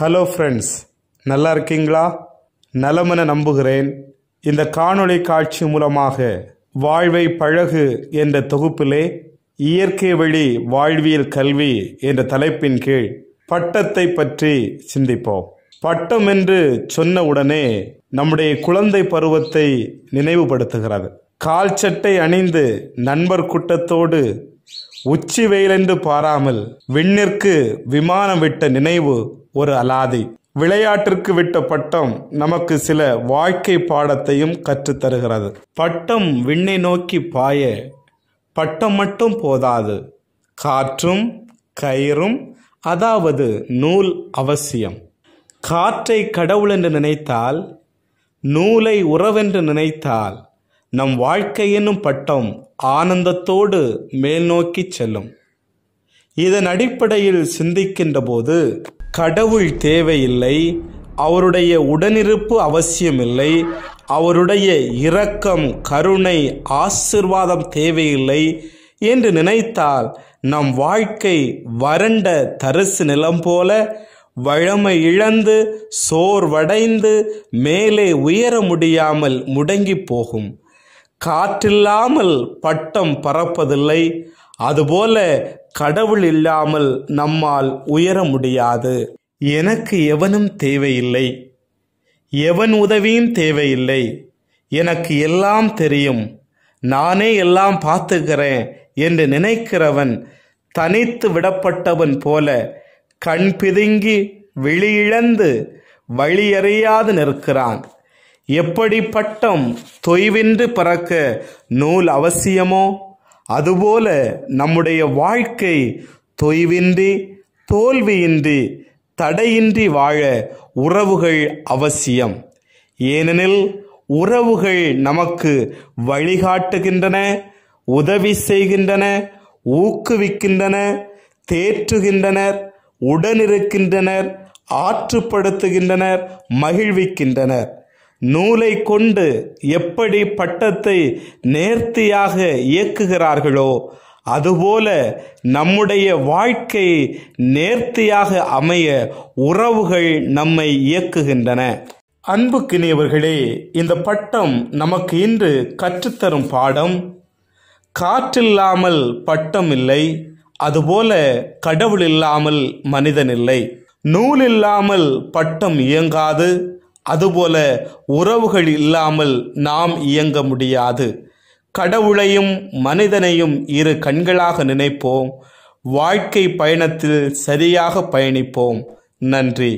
hello friends நல்லா இருக்கீங்களா நலமென நம்புகிறேன் இந்த காணொளி காட்சி மூலமாக வாழ்வை பழகு என்ற தொகுப்பிலே இயற்கை வழி வாழ்வியல் கல்வி என்ற தலைப்பின் கீழ் பட்டத்தை பற்றி சிந்திப்போம் பட்டம் என்று சொன்ன உடனே நம்முடைய குழந்தை பருவத்தை நினைவுபடுத்துகிறது கால் சட்டை அணிந்து நண்பர் கூட்டத்தோடு உச்சி வெயிலென்று பாராமல் விண்ணிற்கு விமானம் விட்ட நினைவு ஒரு அலாதி விளையாட்டிற்கு விட்ட பட்டம் நமக்கு சில வாழ்க்கை பாடத்தையும் கற்றுத்தருகிறது பட்டம் விண்ணை நோக்கி பாய பட்டம் மட்டும் போதாது காற்றும் கயிறும் அதாவது நூல் அவசியம் காற்றை கடவுள் என்று நினைத்தால் நூலை உறவென்று நினைத்தால் நம் வாழ்க்கை என்னும் பட்டம் ஆனந்தத்தோடு மேல்நோக்கி செல்லும் இதன் அடிப்படையில் சிந்திக்கின்ற போது கடவுள் தேவையில்லை அவருடைய உடனிருப்பு அவசியமில்லை அவருடைய இரக்கம் கருணை ஆசிர்வாதம் தேவையில்லை என்று நினைத்தால் நம் வாழ்க்கை வறண்ட தரிசு நிலம் போல வழமை இழந்து சோர்வடைந்து மேலே உயர முடியாமல் முடங்கி போகும் காற்றில்லாமல் பட்டம் பறப்பதில்லை அதுபோல கடவுள் இல்லாமல் நம்மால் உயர முடியாது எனக்கு எவனும் தேவையில்லை எவன் உதவியும் தேவையில்லை எனக்கு எல்லாம் தெரியும் நானே எல்லாம் பார்த்துக்கிறேன் என்று நினைக்கிறவன் தனித்து விடப்பட்டவன் போல கண் பிதுங்கி வெளியிழந்து வழியறியாது நிற்கிறான் எப்படி பட்டம் தொய்வின்றி பறக்க நூல் அவசியமோ அதுபோல நம்முடைய வாழ்க்கை தொய்வின்றி தோல்வியின்றி தடையின்றி வாழ உறவுகள் அவசியம் ஏனெனில் உறவுகள் நமக்கு வழிகாட்டுகின்றன உதவி செய்கின்றன ஊக்குவிக்கின்றன தேற்றுகின்றனர் உடனிருக்கின்றனர் ஆற்றுப்படுத்துகின்றனர் மகிழ்விக்கின்றனர் நூலை கொண்டு எப்படி பட்டத்தை நேர்த்தியாக இயக்குகிறார்களோ அதுபோல நம்முடைய வாழ்க்கை நேர்த்தியாக அமைய உறவுகள் நம்மை இயக்குகின்றன கிணியவர்களே இந்த பட்டம் நமக்கு இன்று கற்றுத்தரும் பாடம் காற்றில்லாமல் பட்டம் இல்லை அதுபோல கடவுள் இல்லாமல் மனிதன் இல்லை நூல் இல்லாமல் பட்டம் இயங்காது அதுபோல உறவுகள் இல்லாமல் நாம் இயங்க முடியாது கடவுளையும் மனிதனையும் இரு கண்களாக நினைப்போம் வாழ்க்கை பயணத்தில் சரியாக பயணிப்போம் நன்றி